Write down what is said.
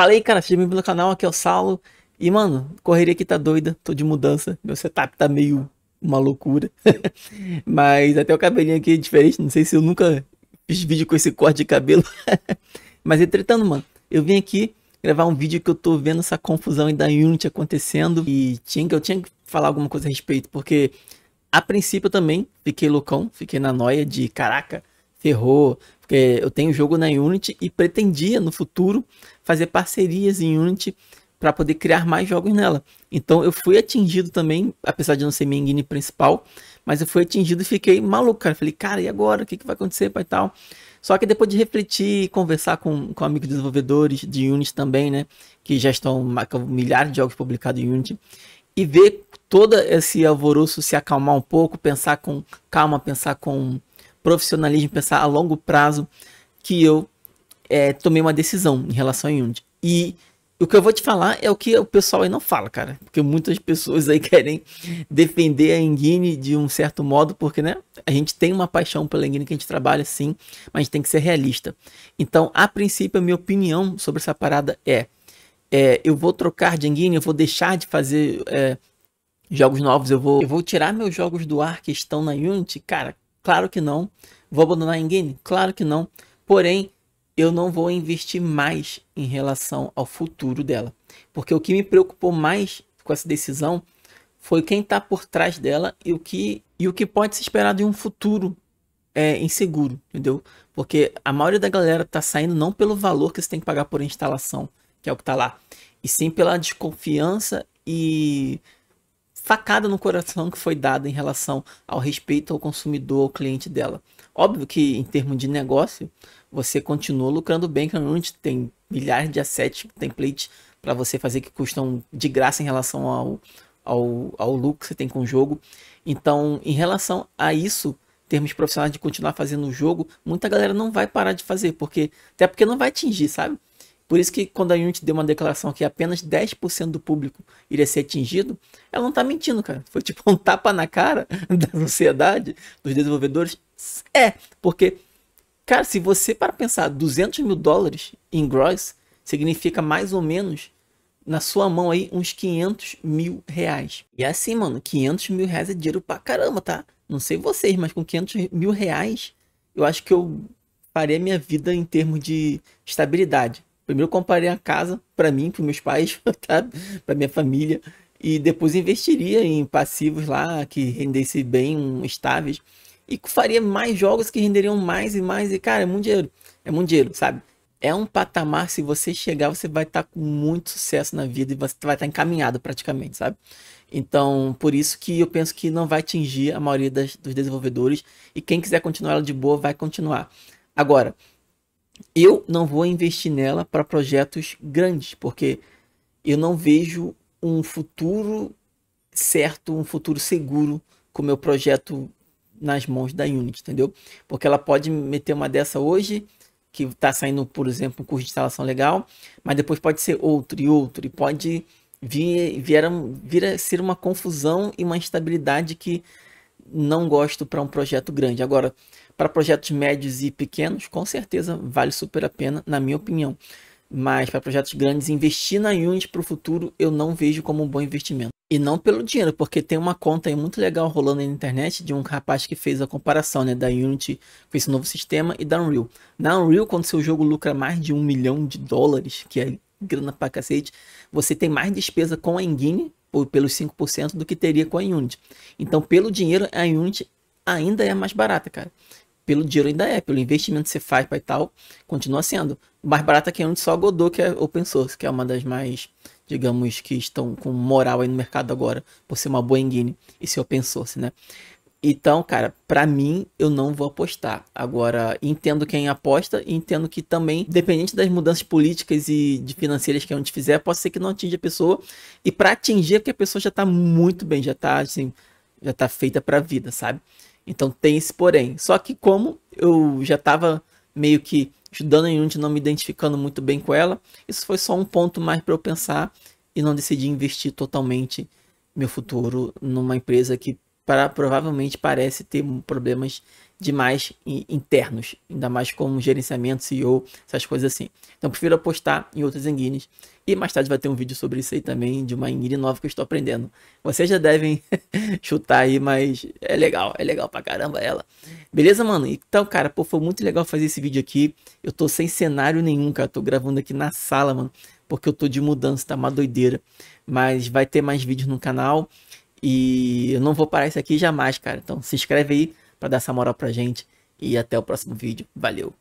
Fala aí, cara, seja bem-vindo no canal, aqui é o Salo. E, mano, correria aqui tá doida, tô de mudança, meu setup tá meio uma loucura. Mas até o cabelinho aqui é diferente, não sei se eu nunca fiz vídeo com esse corte de cabelo. Mas entretanto, mano, eu vim aqui gravar um vídeo que eu tô vendo essa confusão aí da Unity acontecendo. E tinha que, eu tinha que falar alguma coisa a respeito, porque a princípio eu também fiquei loucão, fiquei na noia de, caraca ferrou, porque eu tenho jogo na Unity e pretendia no futuro fazer parcerias em Unity para poder criar mais jogos nela. Então eu fui atingido também, apesar de não ser minha engine principal, mas eu fui atingido e fiquei maluco, cara. Falei, cara, e agora? O que, que vai acontecer, pai, e tal? Só que depois de refletir e conversar com, com amigos desenvolvedores de Unity também, né? Que já estão com milhares de jogos publicados em Unity. E ver todo esse alvoroço se acalmar um pouco, pensar com calma, pensar com profissionalismo, pensar a longo prazo, que eu é, tomei uma decisão em relação a Yundi. E o que eu vou te falar é o que o pessoal aí não fala, cara. Porque muitas pessoas aí querem defender a Engine de um certo modo, porque, né? A gente tem uma paixão pela Engine que a gente trabalha sim, mas a gente tem que ser realista. Então, a princípio, a minha opinião sobre essa parada é: é eu vou trocar de Engine, eu vou deixar de fazer é, jogos novos, eu vou, eu vou tirar meus jogos do ar que estão na Unity, cara. Claro que não. Vou abandonar a Engine? Claro que não. Porém, eu não vou investir mais em relação ao futuro dela. Porque o que me preocupou mais com essa decisão foi quem está por trás dela e o que, e o que pode se esperar de um futuro é, inseguro, entendeu? Porque a maioria da galera está saindo não pelo valor que você tem que pagar por instalação, que é o que está lá, e sim pela desconfiança e facada no coração que foi dada em relação ao respeito ao consumidor, ao cliente dela. Óbvio que em termos de negócio, você continua lucrando bem, que gente tem milhares de assets, templates para você fazer que custam de graça em relação ao, ao, ao lucro que você tem com o jogo. Então, em relação a isso, termos profissionais de continuar fazendo o jogo, muita galera não vai parar de fazer, porque até porque não vai atingir, sabe? Por isso que quando a Unity deu uma declaração que apenas 10% do público iria ser atingido, ela não está mentindo, cara. Foi tipo um tapa na cara da sociedade, dos desenvolvedores. É, porque, cara, se você para pensar 200 mil dólares em gross, significa mais ou menos na sua mão aí uns 500 mil reais. E é assim, mano, 500 mil reais é dinheiro pra caramba, tá? Não sei vocês, mas com 500 mil reais, eu acho que eu faria minha vida em termos de estabilidade. Primeiro compraria a casa para mim, para meus pais, tá? para minha família e depois investiria em passivos lá que rendessem bem, um, estáveis e faria mais jogos que renderiam mais e mais e cara, é muito dinheiro, é muito dinheiro, sabe? É um patamar se você chegar, você vai estar tá com muito sucesso na vida e você vai estar tá encaminhado praticamente, sabe? Então, por isso que eu penso que não vai atingir a maioria das, dos desenvolvedores e quem quiser continuar ela de boa vai continuar. Agora, eu não vou investir nela para projetos grandes, porque eu não vejo um futuro certo, um futuro seguro com o meu projeto nas mãos da Unity, entendeu? Porque ela pode meter uma dessa hoje, que está saindo, por exemplo, um curso de instalação legal, mas depois pode ser outro e outro, e pode vir, vir, a, vir a ser uma confusão e uma instabilidade que não gosto para um projeto grande. Agora, para projetos médios e pequenos, com certeza vale super a pena, na minha opinião. Mas para projetos grandes, investir na Unity para o futuro eu não vejo como um bom investimento. E não pelo dinheiro, porque tem uma conta aí muito legal rolando na internet de um rapaz que fez a comparação né, da Unity com esse novo sistema e da Unreal. Na Unreal, quando seu jogo lucra mais de um milhão de dólares, que é grana pra cacete, você tem mais despesa com a engine por, pelos 5% do que teria com a Unity. Então, pelo dinheiro, a Unity ainda é mais barata, cara. Pelo dinheiro ainda é, pelo investimento que você faz para e tal, continua sendo. Mais barata que a Unity só a Godot, que é open source, que é uma das mais, digamos, que estão com moral aí no mercado agora, por ser uma boa engine e ser open source, né? Então, cara, para mim eu não vou apostar. Agora, entendo quem aposta e entendo que também, dependente das mudanças políticas e de financeiras que a gente fizer, pode ser que não atinja a pessoa. E para atingir, é que porque a pessoa já tá muito bem, já tá assim, já tá feita pra vida, sabe? Então tem esse porém. Só que como eu já tava meio que estudando em Unity, não me identificando muito bem com ela, isso foi só um ponto mais para eu pensar e não decidi investir totalmente meu futuro numa empresa que pra, provavelmente parece ter problemas demais internos, ainda mais como gerenciamento, CEO, essas coisas assim. Então prefiro apostar em outras enguines. E mais tarde vai ter um vídeo sobre isso aí também, de uma enguine nova que eu estou aprendendo. Vocês já devem chutar aí, mas é legal, é legal pra caramba ela. Beleza, mano? Então, cara, pô, foi muito legal fazer esse vídeo aqui. Eu tô sem cenário nenhum, cara. Tô gravando aqui na sala, mano, porque eu tô de mudança, tá uma doideira. Mas vai ter mais vídeos no canal. E eu não vou parar isso aqui jamais, cara. Então se inscreve aí para dar essa moral pra gente. E até o próximo vídeo. Valeu!